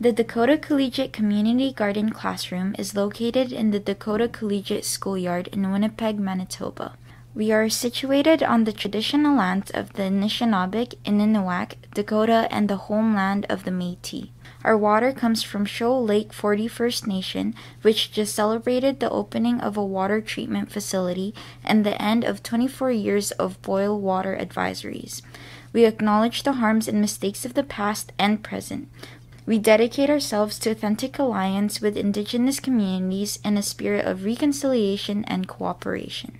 The Dakota Collegiate Community Garden Classroom is located in the Dakota Collegiate Schoolyard in Winnipeg, Manitoba. We are situated on the traditional lands of the Anishinaabeg, Inunuak, Dakota, and the homeland of the Métis. Our water comes from Shoal Lake 41st Nation, which just celebrated the opening of a water treatment facility and the end of 24 years of boil water advisories. We acknowledge the harms and mistakes of the past and present. We dedicate ourselves to authentic alliance with indigenous communities in a spirit of reconciliation and cooperation.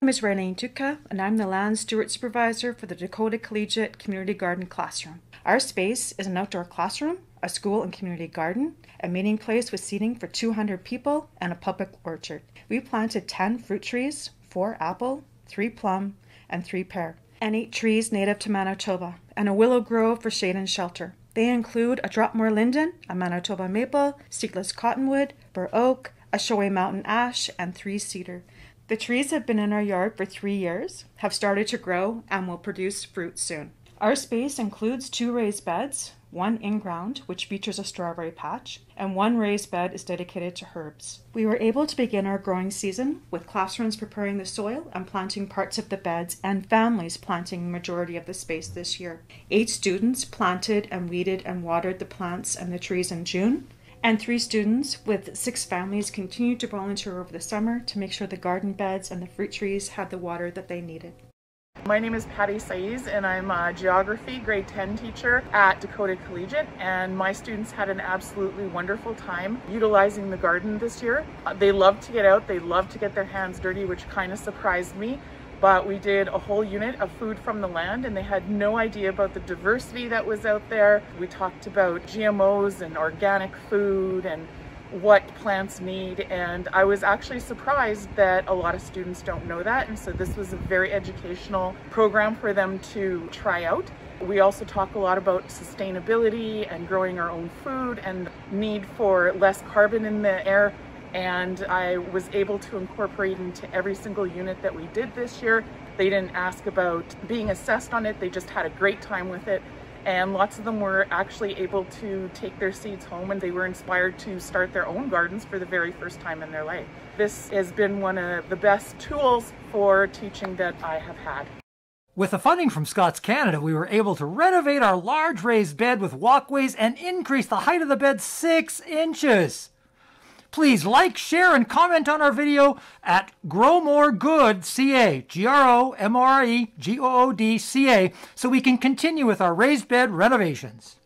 My name is Renee Duca, and I'm the land steward supervisor for the Dakota Collegiate Community Garden Classroom. Our space is an outdoor classroom, a school and community garden, a meeting place with seating for 200 people, and a public orchard. We planted 10 fruit trees, 4 apple, 3 plum, and 3 pear, and 8 trees native to Manitoba, and a willow grove for shade and shelter. They include a Dropmore linden, a Manitoba maple, seedless cottonwood, bur oak, a mountain ash, and three cedar. The trees have been in our yard for three years, have started to grow, and will produce fruit soon. Our space includes two raised beds, one in ground, which features a strawberry patch, and one raised bed is dedicated to herbs. We were able to begin our growing season with classrooms preparing the soil and planting parts of the beds, and families planting majority of the space this year. Eight students planted and weeded and watered the plants and the trees in June. And three students with six families continued to volunteer over the summer to make sure the garden beds and the fruit trees had the water that they needed. My name is Patty Saiz and I'm a geography grade 10 teacher at Dakota Collegiate and my students had an absolutely wonderful time utilizing the garden this year. Uh, they love to get out, they love to get their hands dirty which kind of surprised me but we did a whole unit of food from the land and they had no idea about the diversity that was out there. We talked about GMOs and organic food and what plants need and I was actually surprised that a lot of students don't know that and so this was a very educational program for them to try out. We also talk a lot about sustainability and growing our own food and need for less carbon in the air and I was able to incorporate into every single unit that we did this year. They didn't ask about being assessed on it, they just had a great time with it and lots of them were actually able to take their seeds home and they were inspired to start their own gardens for the very first time in their life. This has been one of the best tools for teaching that I have had. With the funding from Scotts Canada, we were able to renovate our large raised bed with walkways and increase the height of the bed six inches. Please like, share, and comment on our video at Grow More Good CA, G R O M R E G O O D C A, so we can continue with our raised bed renovations.